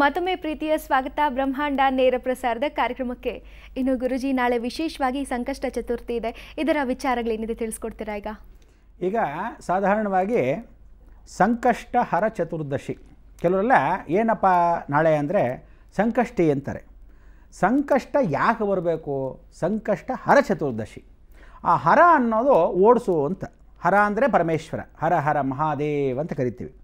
ಮತ್ತೊಮ್ಮೆ ಪ್ರೀತಿಯ ಸ್ವಾಗತ ಬ್ರಹ್ಮಾಂಡ ನೇರ ಪ್ರಸಾರದ ಕಾರ್ಯಕ್ರಮಕ್ಕೆ ಇನ್ನು ಗುರುಜಿ ನಾಳೆ ವಿಶೇಷವಾಗಿ ಸಂಕಷ್ಟ ಚತುರ್ಥಿ ಇದೆ ಇದರ ವಿಚಾರಗಳೇನಿದೆ ತಿಳಿಸ್ಕೊಡ್ತೀರಾ ಈಗ ಈಗ ಸಾಧಾರಣವಾಗಿ ಸಂಕಷ್ಟ ಹರ ಚತುರ್ದಶಿ ಕೆಲವರೆಲ್ಲ ಏನಪ್ಪ ನಾಳೆ ಅಂದರೆ ಸಂಕಷ್ಟಿ ಅಂತಾರೆ ಸಂಕಷ್ಟ ಯಾಕೆ ಬರಬೇಕು ಸಂಕಷ್ಟ ಹರ ಚತುರ್ದಶಿ ಆ ಹರ ಅನ್ನೋದು ಓಡಿಸು ಅಂತ ಹರ ಅಂದರೆ ಪರಮೇಶ್ವರ ಹರ ಹರ ಮಹಾದೇವ್ ಅಂತ ಕರಿತೀವಿ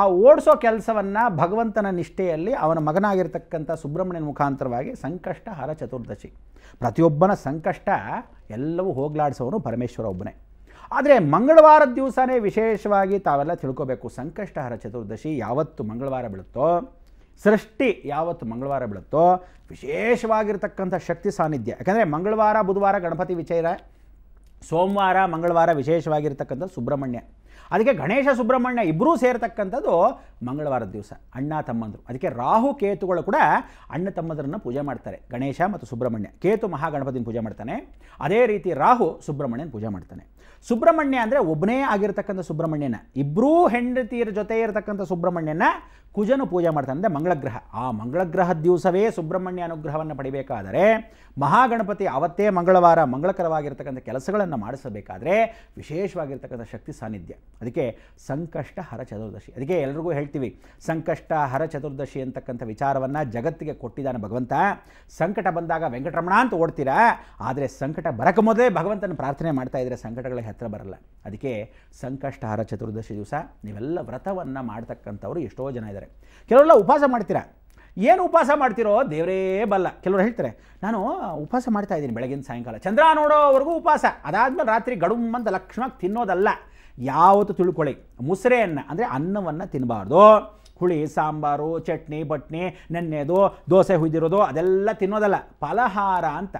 ಆ ಓಡಿಸೋ ಕೆಲಸವನ್ನು ಭಗವಂತನ ನಿಷ್ಠೆಯಲ್ಲಿ ಅವನ ಮಗನಾಗಿರ್ತಕ್ಕಂಥ ಸುಬ್ರಹ್ಮಣ್ಯನ ಮುಖಾಂತರವಾಗಿ ಸಂಕಷ್ಟ ಹರ ಚತುರ್ದಶಿ ಪ್ರತಿಯೊಬ್ಬನ ಸಂಕಷ್ಟ ಎಲ್ಲವೂ ಹೋಗ್ಲಾಡಿಸೋನು ಪರಮೇಶ್ವರ ಒಬ್ಬನೇ ಆದರೆ ಮಂಗಳವಾರದ ದಿವಸನೇ ವಿಶೇಷವಾಗಿ ತಾವೆಲ್ಲ ತಿಳ್ಕೋಬೇಕು ಸಂಕಷ್ಟ ಹರ ಚತುರ್ದಶಿ ಯಾವತ್ತು ಮಂಗಳವಾರ ಬೀಳುತ್ತೋ ಸೃಷ್ಟಿ ಯಾವತ್ತು ಮಂಗಳವಾರ ಬೀಳುತ್ತೋ ವಿಶೇಷವಾಗಿರ್ತಕ್ಕಂಥ ಶಕ್ತಿ ಸಾನ್ನಿಧ್ಯ ಯಾಕಂದರೆ ಮಂಗಳವಾರ ಬುಧವಾರ ಗಣಪತಿ ವಿಚಾರ ಸೋಮವಾರ ಮಂಗಳವಾರ ವಿಶೇಷವಾಗಿರ್ತಕ್ಕಂಥದ್ದು ಸುಬ್ರಹ್ಮಣ್ಯ ಅದಕ್ಕೆ ಗಣೇಶ ಸುಬ್ರಹ್ಮಣ್ಯ ಇಬ್ಬರೂ ಸೇರತಕ್ಕಂಥದ್ದು ಮಂಗಳವಾರದ ದಿವಸ ಅಣ್ಣ ತಮ್ಮಂದರು ಅದಕ್ಕೆ ರಾಹು ಕೇತುಗಳು ಕೂಡ ಅಣ್ಣ ತಮ್ಮದರನ್ನು ಪೂಜೆ ಮಾಡ್ತಾರೆ ಗಣೇಶ ಮತ್ತು ಸುಬ್ರಹ್ಮಣ್ಯ ಕೇತು ಮಹಾಗಣಪತಿನ ಪೂಜೆ ಮಾಡ್ತಾನೆ ಅದೇ ರೀತಿ ರಾಹು ಸುಬ್ರಹ್ಮಣ್ಯನ ಪೂಜೆ ಮಾಡ್ತಾನೆ ಸುಬ್ರಹ್ಮಣ್ಯ ಅಂದರೆ ಒಬ್ಬನೇ ಆಗಿರತಕ್ಕಂಥ ಸುಬ್ರಹ್ಮಣ್ಯನ ಇಬ್ಬರೂ ಹೆಂಡತಿಯರ ಜೊತೆ ಇರತಕ್ಕಂಥ ಸುಬ್ರಹ್ಮಣ್ಯನ ಕುಜನು ಪೂಜೆ ಮಾಡ್ತಾನೆ ಅಂದರೆ ಮಂಗಳಗ್ರಹ ಆ ಮಂಗಳಗ್ರಹ ದಿವಸವೇ ಸುಬ್ರಹ್ಮಣ್ಯ ಅನುಗ್ರಹವನ್ನು ಪಡಿಬೇಕಾದರೆ ಮಹಾಗಣಪತಿ ಅವತ್ತೇ ಮಂಗಳವಾರ ಮಂಗಳಕರವಾಗಿರ್ತಕ್ಕಂಥ ಕೆಲಸಗಳನ್ನು ಮಾಡಿಸಬೇಕಾದ್ರೆ ವಿಶೇಷವಾಗಿರ್ತಕ್ಕಂಥ ಶಕ್ತಿ ಸಾನ್ನಿಧ್ಯ ಅದಕ್ಕೆ ಸಂಕಷ್ಟ ಹರ ಚತುರ್ದಶಿ ಅದಕ್ಕೆ ಎಲ್ರಿಗೂ ಹೇಳ್ತೀವಿ ಸಂಕಷ್ಟ ಹರ ಚತುರ್ದಶಿ ಅಂತಕ್ಕಂಥ ವಿಚಾರವನ್ನು ಜಗತ್ತಿಗೆ ಕೊಟ್ಟಿದ್ದಾನೆ ಭಗವಂತ ಸಂಕಟ ಬಂದಾಗ ವೆಂಕಟರಮಣ ಅಂತ ಓಡ್ತೀರಾ ಆದರೆ ಸಂಕಟ ಬರಕ ಮೊದಲೇ ಭಗವಂತನ ಪ್ರಾರ್ಥನೆ ಮಾಡ್ತಾ ಇದ್ರೆ ಸಂಕಟಗಳ ಹತ್ರ ಬರಲ್ಲ ಅದಕ್ಕೆ ಸಂಕಷ್ಟಹಾರ ಚತುರ್ದಶಿ ದಿವಸ ನೀವೆಲ್ಲ ವ್ರತವನ್ನು ಮಾಡ್ತಕ್ಕಂಥವ್ರು ಎಷ್ಟೋ ಜನ ಇದ್ದಾರೆ ಕೆಲವರೆಲ್ಲ ಉಪವಾಸ ಮಾಡ್ತೀರಾ ಏನು ಉಪವಾಸ ಮಾಡ್ತಿರೋ ದೇವರೇ ಬಲ್ಲ ಕೆಲವರು ಹೇಳ್ತಾರೆ ನಾನು ಉಪವಾಸ ಮಾಡ್ತಾ ಇದ್ದೀನಿ ಬೆಳಗಿನ ಸಾಯಂಕಾಲ ಚಂದ್ರ ನೋಡೋವರೆಗೂ ಉಪವಾಸ ಅದಾದಮೇಲೆ ರಾತ್ರಿ ಗಡುಂಬಂತ ಲಕ್ಷ್ಮಕ್ಕೆ ತಿನ್ನೋದಲ್ಲ ಯಾವತ್ತು ತಿಳ್ಕೊಳ್ಳಿ ಮುಸರೆಯನ್ನ ಅಂದರೆ ಅನ್ನವನ್ನು ತಿನ್ನಬಾರ್ದು ಹುಳಿ ಸಾಂಬಾರು ಚಟ್ನಿ ಬಟ್ನಿ ನೆನ್ನೆದು ದೋಸೆ ಹುಯ್ದಿರೋದು ಅದೆಲ್ಲ ತಿನ್ನೋದಲ್ಲ ಫಲಹಾರ ಅಂತ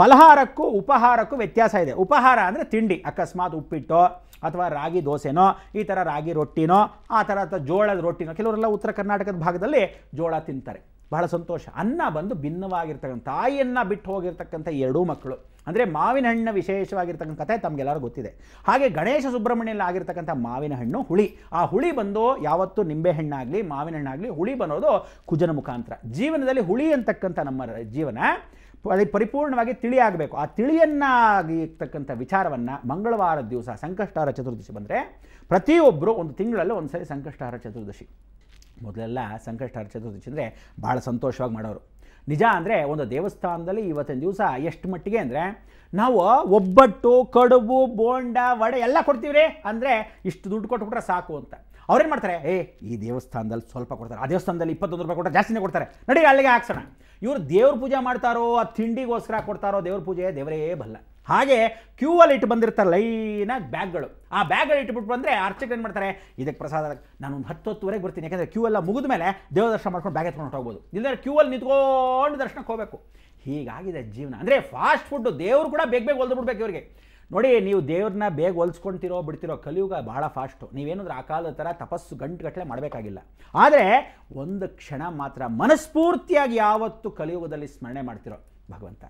ಫಲಹಾರಕ್ಕೂ ಉಪಹಾರಕ್ಕೂ ವ್ಯತ್ಯಾಸ ಇದೆ ಉಪಹಾರ ಅಂದರೆ ತಿಂಡಿ ಅಕಸ್ಮಾತ್ ಉಪ್ಪಿಟ್ಟೋ ಅಥವಾ ರಾಗಿ ದೋಸೆನೋ ಈ ಥರ ರಾಗಿ ರೊಟ್ಟಿನೋ ಆ ಥರ ಅಥವಾ ಜೋಳದ ರೊಟ್ಟಿನೋ ಕೆಲವರೆಲ್ಲ ಉತ್ತರ ಕರ್ನಾಟಕದ ಭಾಗದಲ್ಲಿ ಜೋಳ ತಿಂತಾರೆ ಬಹಳ ಸಂತೋಷ ಅನ್ನ ಬಂದು ಭಿನ್ನವಾಗಿರ್ತಕ್ಕಂಥ ತಾಯಿಯನ್ನು ಬಿಟ್ಟು ಹೋಗಿರ್ತಕ್ಕಂಥ ಎರಡೂ ಮಕ್ಕಳು ಅಂದರೆ ಮಾವಿನ ಹಣ್ಣು ವಿಶೇಷವಾಗಿರ್ತಕ್ಕಂಥ ಕಥೆ ತಮಗೆಲ್ಲರೂ ಗೊತ್ತಿದೆ ಹಾಗೆ ಗಣೇಶ ಸುಬ್ರಹ್ಮಣ್ಯಲ್ಲಿ ಆಗಿರ್ತಕ್ಕಂಥ ಮಾವಿನ ಹಣ್ಣು ಹುಳಿ ಆ ಹುಳಿ ಬಂದು ಯಾವತ್ತೂ ನಿಂಬೆ ಹಣ್ಣಾಗಲಿ ಮಾವಿನ ಹಣ್ಣಾಗಲಿ ಹುಳಿ ಬನ್ನೋದು ಕುಜನ ಮುಖಾಂತರ ಜೀವನದಲ್ಲಿ ಹುಳಿ ಅಂತಕ್ಕಂಥ ನಮ್ಮ ಜೀವನ ಅದಕ್ಕೆ ಪರಿಪೂರ್ಣವಾಗಿ ತಿಳಿಯಾಗಬೇಕು ಆ ಇರ್ತಕ್ಕಂಥ ವಿಚಾರವನ್ನು ಮಂಗಳವಾರದ ದಿವಸ ಸಂಕಷ್ಟಹಾರ ಚತುರ್ದಶಿ ಬಂದರೆ ಪ್ರತಿಯೊಬ್ಬರು ಒಂದು ತಿಂಗಳಲ್ಲಿ ಒಂದು ಸರಿ ಸಂಕಷ್ಟಹಾರ ಚತುರ್ದಶಿ ಮೊದಲೆಲ್ಲ ಸಂಕಷ್ಟಹಾರ ಚತುರ್ದಶಿ ಅಂದರೆ ಭಾಳ ಸಂತೋಷವಾಗಿ ಮಾಡೋರು ನಿಜ ಅಂದರೆ ಒಂದು ದೇವಸ್ಥಾನದಲ್ಲಿ ಇವತ್ತಿನ ದಿವಸ ಎಷ್ಟು ಮಟ್ಟಿಗೆ ಅಂದರೆ ನಾವು ಒಬ್ಬಟ್ಟು ಕಡುಬು ಬೋಂಡ ವಡೆ ಎಲ್ಲ ಕೊಡ್ತೀವಿ ರೀ ಅಂದರೆ ಇಷ್ಟು ದುಡ್ಡು ಕೊಟ್ಬಿಟ್ರೆ ಸಾಕು ಅಂತ ಅವ್ರೇನು ಮಾಡ್ತಾರೆ ಏ ಈ ದೇವಸ್ಥಾನದಲ್ಲಿ ಸ್ವಲ್ಪ ಕೊಡ್ತಾರೆ ಆ ದೇವಸ್ಥಾನದಲ್ಲಿ ಇಪ್ಪತ್ತೊಂದು ರೂಪಾಯಿ ಕೊಟ್ಟರೆ ಜಾಸ್ತಿನೇ ಕೊಡ್ತಾರೆ ನಡಿ ಅಲ್ಲಿಗೆ ಹಾಕ್ಸೋಣ ಇವರು ದೇವ್ರ ಪೂಜೆ ಮಾಡ್ತಾರೋ ಆ ತಿಂಡಿಗೋಸ್ಕರ ಕೊಡ್ತಾರೋ ದೇವ್ರ ಪೂಜೆ ದೇವರೇ ಬಲ್ಲ ಹಾಗೆ ಕ್ಯೂ ಅಲ್ಲಿ ಇಟ್ಟು ಬಂದಿರ್ತಾರೆ ಲೈನಾಗಿ ಬ್ಯಾಗ್ಗಳು ಆ ಬ್ಯಾಗ್ಗಳು ಇಟ್ಬಿಟ್ಟು ಬಂದರೆ ಅರ್ಚಕ ಏನು ಮಾಡ್ತಾರೆ ಇದಕ್ಕೆ ಪ್ರಸಾದ ನಾನು ಒಂದು ಹತ್ತು ಹತ್ತುವರೆಗೆ ಬರ್ತೀನಿ ಯಾಕಂದರೆ ಕ್ಯೂ ಎಲ್ಲ ಮುಗಿದ ಮೇಲೆ ದೇವ ದರ್ಶನ ಮಾಡ್ಕೊಂಡು ಬ್ಯಾಗ್ ಎತ್ಕೊಂಡು ಹೋಗ್ಬೋದು ಇಲ್ಲದ್ರೆ ಕ್ಯೂ ಅಲ್ಲಿ ನಿಂತ್ಕೊಂಡು ದರ್ಶನಕ್ಕೆ ಹೋಗಬೇಕು ಹೀಗಾಗಿದೆ ಜೀವನ ಅಂದರೆ ಫಾಸ್ಟ್ ಫುಡ್ಡು ದೇವರು ಕೂಡ ಬೇಗ ಬೇಗ ಹೊಲ್ದು ಬಿಡ್ಬೇಕು ಇವರಿಗೆ ನೋಡಿ ನೀವು ದೇವ್ರನ್ನ ಬೇಗ ಹೊಲ್ಸ್ಕೊಳ್ತಿರೋ ಬಿಡ್ತಿರೋ ಕಲಿಯುಗ ಭಾಳ ಫಾಸ್ಟು ನೀವೇನಾದ್ರೂ ಆ ಕಾಲದ ಥರ ತಪಸ್ಸು ಗಂಟು ಗಟ್ಟಲೆ ಮಾಡಬೇಕಾಗಿಲ್ಲ ಆದರೆ ಒಂದು ಕ್ಷಣ ಮಾತ್ರ ಮನಸ್ಫೂರ್ತಿಯಾಗಿ ಯಾವತ್ತು ಕಲಿಯುಗದಲ್ಲಿ ಸ್ಮರಣೆ ಮಾಡ್ತಿರೋ ಭಗವಂತ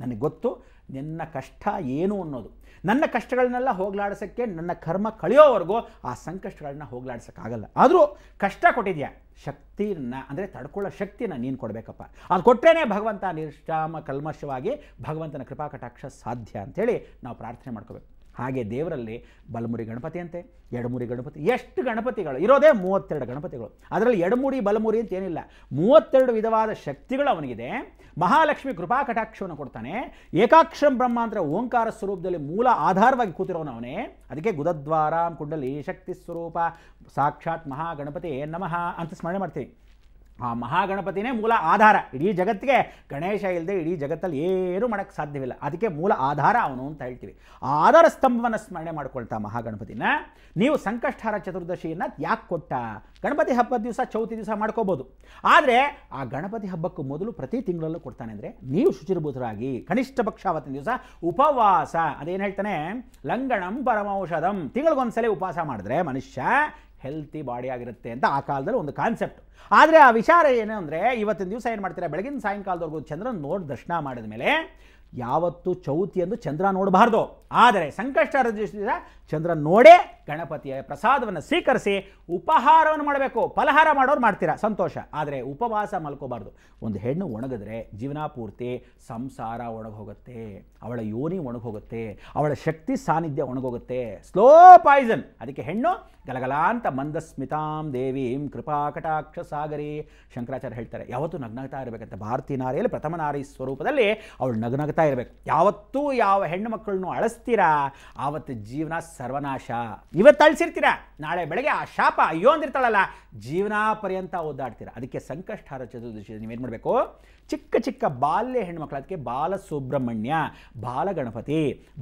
ನನಗೆ ಗೊತ್ತು ನಿನ್ನ ಕಷ್ಟ ಏನು ಅನ್ನೋದು ನನ್ನ ಕಷ್ಟಗಳನ್ನೆಲ್ಲ ಹೋಗ್ಲಾಡ್ಸೋಕ್ಕೆ ನನ್ನ ಕರ್ಮ ಕಳೆಯೋವರೆಗೂ ಆ ಸಂಕಷ್ಟಗಳನ್ನ ಹೋಗ್ಲಾಡ್ಸೋಕ್ಕಾಗಲ್ಲ ಆದರೂ ಕಷ್ಟ ಕೊಟ್ಟಿದ್ಯಾ ಶಕ್ತಿನ ಅಂದರೆ ತಡ್ಕೊಳ್ಳೋ ಶಕ್ತಿನ ನೀನು ಕೊಡಬೇಕಪ್ಪ ಅದು ಕೊಟ್ಟೇನೆ ಭಗವಂತ ನಿಷ್ಠಾಮ ಕಲ್ಮಶವಾಗಿ ಭಗವಂತನ ಕೃಪಾಕಟಾಕ್ಷ ಸಾಧ್ಯ ಅಂಥೇಳಿ ನಾವು ಪ್ರಾರ್ಥನೆ ಮಾಡ್ಕೋಬೇಕು ಹಾಗೆ ದೇವರಲ್ಲಿ ಬಲಮುರಿ ಗಣಪತಿ ಅಂತೆ ಎಡಮುರಿ ಗಣಪತಿ ಎಷ್ಟು ಗಣಪತಿಗಳು ಇರೋದೇ ಮೂವತ್ತೆರಡು ಗಣಪತಿಗಳು ಅದರಲ್ಲಿ ಎಡಮುರಿ ಬಲಮುರಿ ಅಂತ ಏನಿಲ್ಲ ಮೂವತ್ತೆರಡು ವಿಧವಾದ ಶಕ್ತಿಗಳು ಅವನಿಗಿದೆ ಮಹಾಲಕ್ಷ್ಮಿ ಕೃಪಾ ಕಟಾಕ್ಷವನ್ನು ಕೊಡ್ತಾನೆ ಏಕಾಕ್ಷಂ ಬ್ರಹ್ಮ ಅಂದರೆ ಓಂಕಾರ ಸ್ವರೂಪದಲ್ಲಿ ಮೂಲ ಆಧಾರವಾಗಿ ಕೂತಿರೋನು ಅವನೇ ಅದಕ್ಕೆ ಗುದದ್ವಾರಂ ಕುಂಡಲಿ ಶಕ್ತಿ ಸ್ವರೂಪ ಸಾಕ್ಷಾತ್ ಮಹಾಗಣಪತಿ ನಮಃ ಅಂತ ಸ್ಮರಣೆ ಮಾಡ್ತೀವಿ ಆ ಮಹಾಗಣಪತಿನೇ ಮೂಲ ಆಧಾರ ಇಡೀ ಜಗತ್ತಿಗೆ ಗಣೇಶ ಇಲ್ಲದೆ ಇಡೀ ಜಗತ್ತಲ್ಲಿ ಏನೂ ಮಾಡೋಕ್ಕೆ ಸಾಧ್ಯವಿಲ್ಲ ಅದಕ್ಕೆ ಮೂಲ ಆಧಾರ ಅವನು ಅಂತ ಹೇಳ್ತೀವಿ ಆಧಾರ ಸ್ತಂಭವನ್ನು ಸ್ಮರಣೆ ಮಾಡ್ಕೊಳ್ತಾ ಮಹಾಗಣಪತಿನ ನೀವು ಸಂಕಷ್ಟಹಾರ ಚತುರ್ದಶಿಯನ್ನು ಯಾಕೆ ಕೊಟ್ಟ ಗಣಪತಿ ಹಬ್ಬದ ದಿವಸ ಚೌತಿ ದಿವಸ ಮಾಡ್ಕೋಬೋದು ಆದರೆ ಆ ಗಣಪತಿ ಹಬ್ಬಕ್ಕೂ ಮೊದಲು ಪ್ರತಿ ತಿಂಗಳಲ್ಲೂ ಕೊಡ್ತಾನೆ ಅಂದರೆ ನೀವು ಶುಚಿರ್ಭೂತರಾಗಿ ಕನಿಷ್ಠ ಪಕ್ಷ ಅವತ್ತಿನ ದಿವಸ ಉಪವಾಸ ಅದೇನು ಹೇಳ್ತಾನೆ ಲಂಗಣಂ ಪರಮೌಷಧಂ ತಿಂಗಳಿಗೊಂದ್ಸಲ ಉಪವಾಸ ಮಾಡಿದ್ರೆ ಮನುಷ್ಯ ಹೆಲ್ತಿ ಬಾಡಿ ಆಗಿರುತ್ತೆ ಅಂತ ಆ ಕಾಲದಲ್ಲಿ ಒಂದು ಕಾನ್ಸೆಪ್ಟ್ ಆದರೆ ಆ ವಿಚಾರ ಏನು ಅಂದರೆ ಇವತ್ತಿನ ದಿವಸ ಏನು ಮಾಡ್ತೀರಾ ಬೆಳಗಿನ ಸಾಯಂಕಾಲದವರೆಗೂ ಚಂದ್ರ ನೋಡಿ ದರ್ಶನ ಮಾಡಿದ ಮೇಲೆ ಯಾವತ್ತು ಚೌತಿಯಂದು ಚಂದ್ರ ನೋಡಬಾರ್ದು ಆದರೆ ಸಂಕಷ್ಟ ದಿವಸ ಚಂದ್ರ ನೋಡೇ ಗಣಪತಿಯ ಪ್ರಸಾದವನ್ನು ಸ್ವೀಕರಿಸಿ ಉಪಹಾರವನ್ನು ಮಾಡಬೇಕು ಫಲಹಾರ ಮಾಡೋರು ಮಾಡ್ತೀರಾ ಸಂತೋಷ ಆದರೆ ಉಪವಾಸ ಮಲ್ಕೋಬಾರ್ದು ಒಂದು ಹೆಣ್ಣು ಒಣಗಿದ್ರೆ ಜೀವನಾಪೂರ್ತಿ ಸಂಸಾರ ಒಣಗೋಗುತ್ತೆ ಅವಳ ಯೋನಿ ಒಣಗೋಗುತ್ತೆ ಅವಳ ಶಕ್ತಿ ಸಾನ್ನಿಧ್ಯ ಒಣಗೋಗುತ್ತೆ ಸ್ಲೋ ಪಾಯ್ಸನ್ ಅದಕ್ಕೆ ಹೆಣ್ಣು ಗಲಗಲಾಂತ ಮಂದಸ್ಮಿತಾಂ ದೇವೀಂ ಕೃಪಾ ಕಟಾಕ್ಷ ಸಾಗರಿ ಶಂಕರಾಚಾರ್ಯ ಹೇಳ್ತಾರೆ ಯಾವತ್ತೂ ನಗ್ನಗ್ತಾ ಇರಬೇಕಂತ ಭಾರತೀಯ ನಾರಿಯಲ್ಲಿ ಪ್ರಥಮ ನಾರಿ ಸ್ವರೂಪದಲ್ಲಿ ಅವಳು ನಗ್ನಗ್ತಾ ಇರಬೇಕು ಯಾವತ್ತೂ ಯಾವ ಹೆಣ್ಣು ಮಕ್ಕಳನ್ನು ಅಳಿಸ್ತೀರಾ ಆವತ್ತು ಜೀವನ ಸರ್ವನಾಶ ಇವತ್ತು ಅಳಿಸಿರ್ತೀರ ನಾಳೆ ಬೆಳಗ್ಗೆ ಆ ಶಾಪ ಅಯ್ಯೋ ಅಂದಿರ್ತಾಳಲ್ಲ ಜೀವನ ಪರ್ಯಂತ ಓದಾಡ್ತೀರ ಅದಕ್ಕೆ ಸಂಕಷ್ಟಾರ ಚತುರ್ದಶಿ ನೀವೇನು ಮಾಡಬೇಕು ಚಿಕ್ಕ ಚಿಕ್ಕ ಬಾಲ್ಯ ಹೆಣ್ಮಕ್ಳು ಅದಕ್ಕೆ ಬಾಲ ಸುಬ್ರಹ್ಮಣ್ಯ ಬಾಲಗಣಪತಿ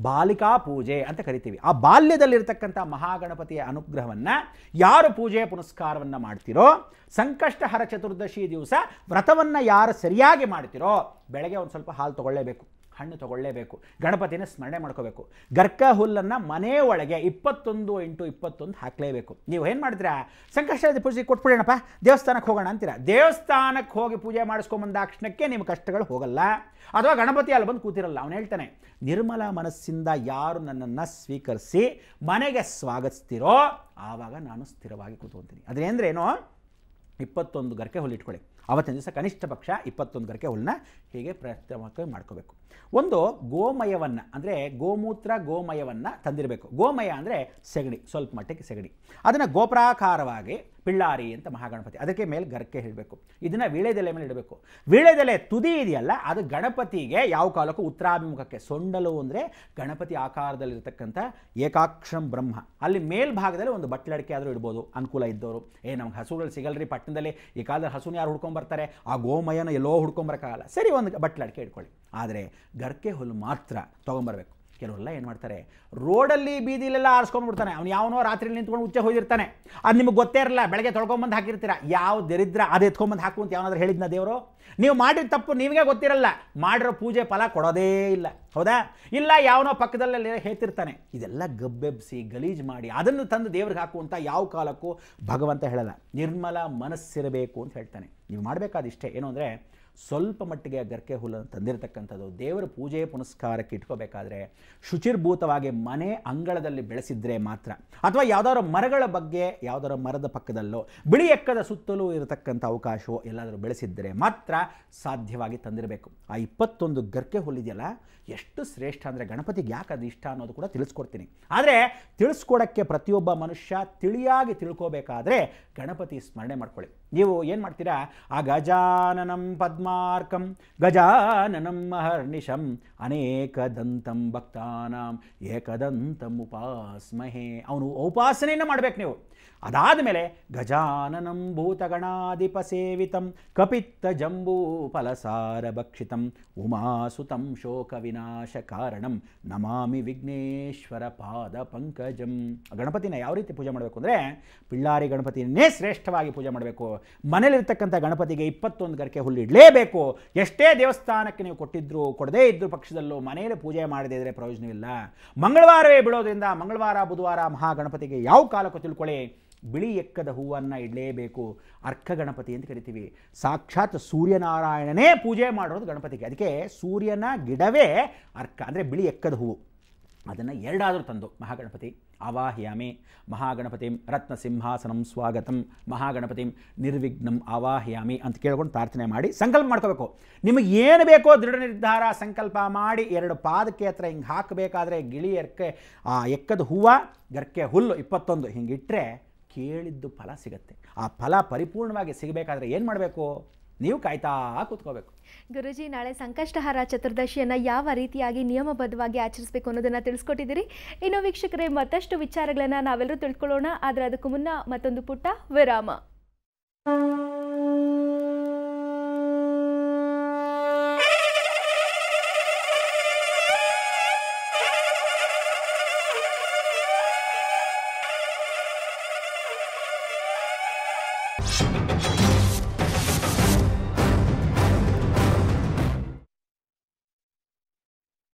ಬಾಲಿಕಾ ಪೂಜೆ ಅಂತ ಕರಿತೀವಿ ಆ ಬಾಲ್ಯದಲ್ಲಿರ್ತಕ್ಕಂಥ ಮಹಾಗಣಪತಿಯ ಅನುಗ್ರಹವನ್ನು ಯಾರು ಪೂಜೆ ಪುನಸ್ಕಾರವನ್ನು ಸಂಕಷ್ಟ ಹರ ಚತುರ್ದಶಿ ದಿವಸ ವ್ರತವನ್ನು ಯಾರು ಸರಿಯಾಗಿ ಮಾಡ್ತಿರೋ ಬೆಳಗ್ಗೆ ಒಂದು ಸ್ವಲ್ಪ ಹಾಲು ತೊಗೊಳ್ಳೇಬೇಕು ಹಣ್ಣು ತಗೊಳ್ಳೇಬೇಕು ಗಣಪತಿನ ಸ್ಮರಣೆ ಮಾಡ್ಕೋಬೇಕು ಗರ್ಕ ಹುಲ್ಲನ್ನು ಮನೆ ಒಳಗೆ ಇಪ್ಪತ್ತೊಂದು ಇಂಟು ಇಪ್ಪತ್ತೊಂದು ಹಾಕಲೇಬೇಕು ನೀವು ಏನು ಮಾಡ್ತೀರಾ ಸಂಕಷ್ಟ ಪೂಜೆ ಕೊಟ್ಬಿಡೋಣಪ್ಪ ದೇವಸ್ಥಾನಕ್ಕೆ ಹೋಗೋಣ ಅಂತೀರಾ ದೇವಸ್ಥಾನಕ್ಕೆ ಹೋಗಿ ಪೂಜೆ ಮಾಡಿಸ್ಕೊಂಬಂದಾಕ್ಷಣಕ್ಕೆ ನಿಮ್ಮ ಕಷ್ಟಗಳು ಹೋಗಲ್ಲ ಅಥವಾ ಗಣಪತಿ ಅಲ್ಲಿ ಬಂದು ಕೂತಿರಲ್ಲ ಅವನು ಹೇಳ್ತಾನೆ ನಿರ್ಮಲ ಮನಸ್ಸಿಂದ ಯಾರು ನನ್ನನ್ನು ಸ್ವೀಕರಿಸಿ ಮನೆಗೆ ಸ್ವಾಗತಿಸ್ತಿರೋ ಆವಾಗ ನಾನು ಸ್ಥಿರವಾಗಿ ಕೂತ್ಕೊತೀನಿ ಏನೋ ಇಪ್ಪತ್ತೊಂದು ಗರಿಕೆ ಇಟ್ಕೊಳ್ಳಿ ಅವತ್ತಿನ ದಿವಸ ಕನಿಷ್ಠ ಪಕ್ಷ ಇಪ್ಪತ್ತೊಂದು ಗರಿಕೆ ಹುಲ್ಲನ್ನ ಹೀಗೆ ಪ್ರಯತ್ನ ಮಾಡ್ಕೋಬೇಕು ಒಂದು ಗೋಮಯವನ್ನು ಅಂದರೆ ಗೋಮೂತ್ರ ಗೋಮಯವನ್ನು ತಂದಿರಬೇಕು ಗೋಮಯ ಅಂದರೆ ಸೆಗಣಿ ಸ್ವಲ್ಪ ಮಟ್ಟಕ್ಕೆ ಸೆಗಣಿ ಅದನ್ನು ಗೋಪ್ರಾಕಾರವಾಗಿ ಪಿಳ್ಳಾರಿ ಅಂತ ಮಹಾಗಣಪತಿ ಅದಕ್ಕೆ ಮೇಲೆ ಗರ್ಕೆ ಹೇಳಬೇಕು ಇದನ್ನು ವೀಳೆದೆಲೆ ಮೇಲೆ ಇಡಬೇಕು ವೀಳೆದೆಲೆ ತುದಿ ಇದೆಯಲ್ಲ ಅದು ಗಣಪತಿಗೆ ಯಾವ ಕಾಲಕ್ಕೂ ಉತ್ತರಾಭಿಮುಖಕ್ಕೆ ಸೊಂಡಲು ಅಂದರೆ ಗಣಪತಿ ಆಕಾರದಲ್ಲಿರ್ತಕ್ಕಂಥ ಏಕಾಕ್ಷಂ ಬ್ರಹ್ಮ ಅಲ್ಲಿ ಮೇಲ್ಭಾಗದಲ್ಲಿ ಒಂದು ಬಟ್ಲಡಿಕೆ ಆದರೂ ಇಡ್ಬೋದು ಅನುಕೂಲ ಇದ್ದವರು ಏ ನಮ್ಗೆ ಹಸುಗಳು ಸಿಗಲ್ರಿ ಪಟ್ಟಣದಲ್ಲಿ ಈ ಕಾಲದಲ್ಲಿ ಹಸುನ ಯಾರು ಹುಡ್ಕೊಂಬರ್ತಾರೆ ಆ ಗೋಮಯನ ಎಲ್ಲೋ ಹುಡ್ಕೊಂಬರಕ್ಕಾಗಲ್ಲ ಸರಿ ಒಂದು ಬಟ್ಲಡಿಕೆ ಇಟ್ಕೊಳ್ಳಿ ಆದರೆ ಗರ್ಕೆ ಹುಲ್ಲು ಮಾತ್ರ ತೊಗೊಂಬರ್ಬೇಕು ಕೆಲವೆಲ್ಲ ಏನು ಮಾಡ್ತಾರೆ ರೋಡಲ್ಲಿ ಬೀದಿಲೆಲ್ಲ ಆರಿಸ್ಕೊಂಡ್ಬಿಡ್ತಾನೆ ಅವ್ನು ಯಾವನೋ ರಾತ್ರಿ ನಿಂತ್ಕೊಂಡು ಉಚ್ಚೆ ಹೋಗಿರ್ತಾನೆ ಅದು ನಿಮ್ಗೆ ಗೊತ್ತೇ ಇರಲ್ಲ ಬೆಳಗ್ಗೆ ತೊಳ್ಕೊಂಬಂದು ಹಾಕಿರ್ತೀರ ಯಾವ ದರಿದ್ರ ಅದು ಎತ್ಕೊಂಬಂದು ಹಾಕು ಅಂತ ಯಾವನಾದ್ರೂ ಹೇಳಿದ್ನ ದೇವರು ನೀವು ಮಾಡಿದ ತಪ್ಪು ನಿಮಗೆ ಗೊತ್ತಿರಲ್ಲ ಮಾಡಿರೋ ಪೂಜೆ ಫಲ ಕೊಡೋದೇ ಇಲ್ಲ ಹೌದಾ ಇಲ್ಲ ಯಾವನೋ ಪಕ್ಕದಲ್ಲೆಲ್ಲ ಹೇಳ್ತಿರ್ತಾನೆ ಇದೆಲ್ಲ ಗಬ್ಬೆಬ್ಸಿ ಗಲೀಜು ಮಾಡಿ ಅದನ್ನು ತಂದು ದೇವ್ರಿಗೆ ಹಾಕುವಂಥ ಯಾವ ಕಾಲಕ್ಕೂ ಭಗವಂತ ಹೇಳಲ್ಲ ನಿರ್ಮಲ ಮನಸ್ಸಿರಬೇಕು ಅಂತ ಹೇಳ್ತಾನೆ ನೀವು ಮಾಡಬೇಕಾದಿಷ್ಟೇ ಏನು ಅಂದರೆ ಸ್ವಲ್ಪ ಮಟ್ಟಿಗೆ ಗರ್ಕೆ ಹುಲ್ಲನ್ನು ತಂದಿರತಕ್ಕಂಥದ್ದು ದೇವರ ಪೂಜೆ ಪುನಸ್ಕಾರಕ್ಕೆ ಇಟ್ಕೋಬೇಕಾದ್ರೆ ಶುಚಿರ್ಭೂತವಾಗಿ ಮನೆ ಅಂಗಳದಲ್ಲಿ ಬೆಳೆಸಿದ್ರೆ ಮಾತ್ರ ಅಥವಾ ಯಾವುದಾದ್ರು ಮರಗಳ ಬಗ್ಗೆ ಯಾವುದಾದ್ರು ಮರದ ಪಕ್ಕದಲ್ಲೋ ಬಿಳಿ ಎಕ್ಕದ ಸುತ್ತಲೂ ಇರತಕ್ಕಂಥ ಅವಕಾಶವೋ ಎಲ್ಲಾದರೂ ಬೆಳೆಸಿದ್ರೆ ಮಾತ್ರ ಸಾಧ್ಯವಾಗಿ ತಂದಿರಬೇಕು ಆ ಇಪ್ಪತ್ತೊಂದು ಗರ್ಕೆ ಹುಲ್ಲಿದೆಯಲ್ಲ ಎಷ್ಟು ಶ್ರೇಷ್ಠ ಅಂದರೆ ಗಣಪತಿಗೆ ಯಾಕೆ ಅದು ಇಷ್ಟ ಅನ್ನೋದು ಕೂಡ ತಿಳಿಸ್ಕೊಡ್ತೀನಿ ಆದರೆ ತಿಳಿಸ್ಕೊಡೋಕ್ಕೆ ಪ್ರತಿಯೊಬ್ಬ ಮನುಷ್ಯ ತಿಳಿಯಾಗಿ ತಿಳ್ಕೋಬೇಕಾದ್ರೆ ಗಣಪತಿ ಸ್ಮರಣೆ ಮಾಡ್ಕೊಳ್ಳಿ ನೀವು ಏನು ಮಾಡ್ತೀರಾ ಆ ಗಜಾನನಂ ಪದ್ಮಾರ್ಕಂ ಗಜಾನನಂ ಮಹರ್ನಿಶಂ ಅನೇಕ ದಂತಂ ಭಕ್ತಾನಾಂ ಏಕದಂತಂ ಉಪಾಸ್ಮಹೇ ಅವನು ಉಪಾಸನೆಯನ್ನು ಮಾಡಬೇಕು ನೀವು ಅದಾದ ಮೇಲೆ ಗಜಾನನಂ ಭೂತಗಣಾಧಿಪ ಸೇವಿತಂ ಕಪಿತ್ತ ಜಂಬೂ ಫಲಸಾರ ಭಕ್ಷಿತಂ ಉಮಾಸುತಂ ಶೋಕ ವಿನಾಶ ಕಾರಣಂ ನಮಾಮಿ ವಿಘ್ನೇಶ್ವರ ಪಾದ ಪಂಕಜಂ ಗಣಪತಿನ ಯಾವ ರೀತಿ ಪೂಜೆ ಮಾಡಬೇಕು ಅಂದರೆ ಪಿಳ್ಳಾರಿ ಗಣಪತಿಯನ್ನೇ ಶ್ರೇಷ್ಠವಾಗಿ ಪೂಜೆ ಮಾಡಬೇಕು ಮನೇಲಿರ್ತಕ್ಕಂಥ ಗಣಪತಿಗೆ ಇಪ್ಪತ್ತೊಂದು ಗರಿಕೆ ಹುಲ್ಲು ಇಡಲೇಬೇಕು ಎಷ್ಟೇ ದೇವಸ್ಥಾನಕ್ಕೆ ನೀವು ಕೊಟ್ಟಿದ್ರು ಕೊಡದೇ ಇದ್ದರೂ ಪಕ್ಷದಲ್ಲೂ ಮನೆಯಲ್ಲಿ ಪೂಜೆ ಮಾಡದೇ ಇದ್ದರೆ ಪ್ರಯೋಜನವಿಲ್ಲ ಮಂಗಳವಾರವೇ ಬಿಡೋದ್ರಿಂದ ಮಂಗಳವಾರ ಬುಧವಾರ ಮಹಾಗಣಪತಿಗೆ ಯಾವ ಕಾಲಕ್ಕೂ ತಿಳ್ಕೊಳ್ಳಿ ಬಿಳಿ ಎಕ್ಕದ ಹೂವನ್ನು ಇಡಲೇಬೇಕು ಅರ್ಕ ಗಣಪತಿ ಅಂತ ಕರಿತೀವಿ ಸಾಕ್ಷಾತ್ ಸೂರ್ಯನಾರಾಯಣನೇ ಪೂಜೆ ಮಾಡಿರೋದು ಗಣಪತಿಗೆ ಅದಕ್ಕೆ ಸೂರ್ಯನ ಗಿಡವೇ ಅರ್ಕ ಅಂದರೆ ಬಿಳಿ ಎಕ್ಕದ ಹೂವು ಅದನ್ನು ಎರಡಾದರೂ ತಂದು ಮಹಾಗಣಪತಿ ಅವಾಹ್ಯಾಮಿ ಮಹಾಗಣಪತಿಂ ರತ್ನ ಸಿಂಹಾಸನಂ ಸ್ವಾಗತಂ ಮಹಾಗಣಪತಿಂ ನಿರ್ವಿಘ್ನಂ ಆವಾಹ್ಯಾಮಿ ಅಂತ ಕೇಳ್ಕೊಂಡು ಪ್ರಾರ್ಥನೆ ಮಾಡಿ ಸಂಕಲ್ಪ ಮಾಡ್ಕೋಬೇಕು ನಿಮಗೆ ಏನು ಬೇಕೋ ದೃಢ ನಿರ್ಧಾರ ಸಂಕಲ್ಪ ಮಾಡಿ ಎರಡು ಪಾದಕ್ಕೆ ಹತ್ರ ಹಿಂಗೆ ಹಾಕಬೇಕಾದ್ರೆ ಗಿಳಿ ಎರ್ಕೆ ಆ ಎಕ್ಕದ ಹೂವ ಗರ್ಕೆ ಹುಲ್ಲು ಇಪ್ಪತ್ತೊಂದು ಇಟ್ಟರೆ ಕೇಳಿದ್ದು ಫಲ ಸಿಗುತ್ತೆ ಆ ಫಲ ಪರಿಪೂರ್ಣವಾಗಿ ಸಿಗಬೇಕಾದ್ರೆ ಏನು ಮಾಡಬೇಕು ನೀವು ಕಾಯ್ತಾ ಕುತ್ಕೋಬೇಕು ಗುರುಜಿ ನಾಳೆ ಸಂಕಷ್ಟಹಾರ ಚತುರ್ದಶಿಯನ್ನು ಯಾವ ರೀತಿಯಾಗಿ ನಿಯಮಬದ್ಧವಾಗಿ ಆಚರಿಸಬೇಕು ಅನ್ನೋದನ್ನು ತಿಳಿಸ್ಕೊಟ್ಟಿದ್ದೀರಿ ಇನ್ನು ವೀಕ್ಷಕರೇ ಮತ್ತಷ್ಟು ವಿಚಾರಗಳನ್ನು ನಾವೆಲ್ಲರೂ ತಿಳ್ಕೊಳ್ಳೋಣ ಆದರೆ ಅದಕ್ಕೂ ಮುನ್ನ ಮತ್ತೊಂದು ಪುಟ್ಟ ವಿರಾಮ